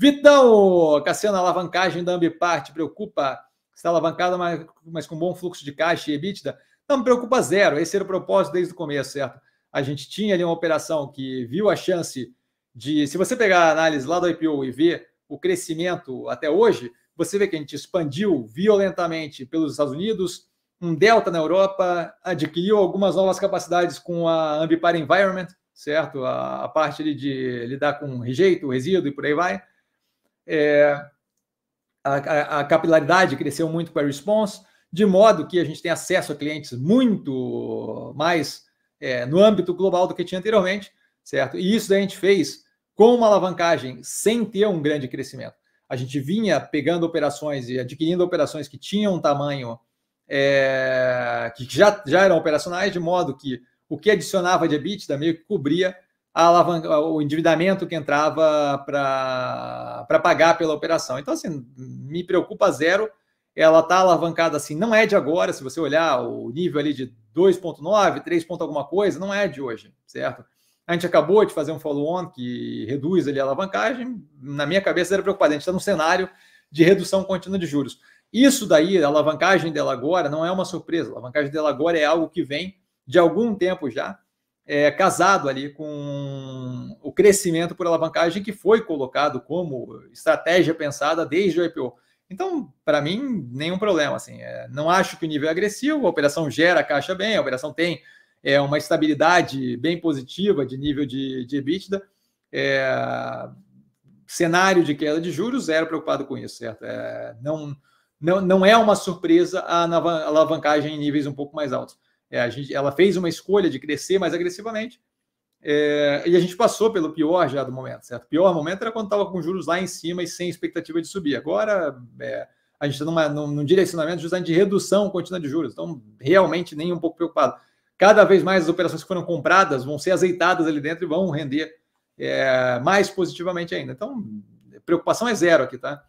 Vitão, Cassiano, a alavancagem da Ambipar te preocupa? Está alavancada, mas, mas com bom fluxo de caixa e EBITDA? Não me preocupa zero. Esse era o propósito desde o começo, certo? A gente tinha ali uma operação que viu a chance de. Se você pegar a análise lá do IPO e ver o crescimento até hoje, você vê que a gente expandiu violentamente pelos Estados Unidos, um delta na Europa, adquiriu algumas novas capacidades com a Ambipar Environment, certo? A, a parte ali de lidar com rejeito, resíduo e por aí vai é, a, a, a, capilaridade cresceu muito com a Response, de modo que a gente tem acesso a clientes muito mais é, no âmbito global do que tinha anteriormente, certo? E isso a gente fez com uma alavancagem sem ter um grande crescimento. A gente vinha pegando operações e adquirindo operações que tinham um tamanho é, que já, já eram operacionais, de modo que o que adicionava de EBITDA meio que cobria a alavanca, o endividamento que entrava para pagar pela operação. Então, assim, me preocupa zero. Ela está alavancada assim, não é de agora. Se você olhar o nível ali de 2,9, 3, alguma coisa, não é de hoje, certo? A gente acabou de fazer um follow-on que reduz ali a alavancagem. Na minha cabeça era preocupante. A gente está num cenário de redução contínua de juros. Isso daí, a alavancagem dela agora, não é uma surpresa. A alavancagem dela agora é algo que vem de algum tempo já é, casado ali com o crescimento por alavancagem que foi colocado como estratégia pensada desde o IPO. Então, para mim, nenhum problema. Assim, é, não acho que o nível é agressivo, a operação gera caixa bem, a operação tem é, uma estabilidade bem positiva de nível de, de EBITDA. É, cenário de queda de juros, zero preocupado com isso, certo? É, não, não, não é uma surpresa a alavancagem em níveis um pouco mais altos. É, gente, ela fez uma escolha de crescer mais agressivamente é, e a gente passou pelo pior já do momento, certo? O pior momento era quando estava com juros lá em cima e sem expectativa de subir. Agora é, a gente está num, num direcionamento justamente de redução contínua de juros, então realmente nem um pouco preocupado. Cada vez mais as operações que foram compradas vão ser azeitadas ali dentro e vão render é, mais positivamente ainda. Então, preocupação é zero aqui, tá?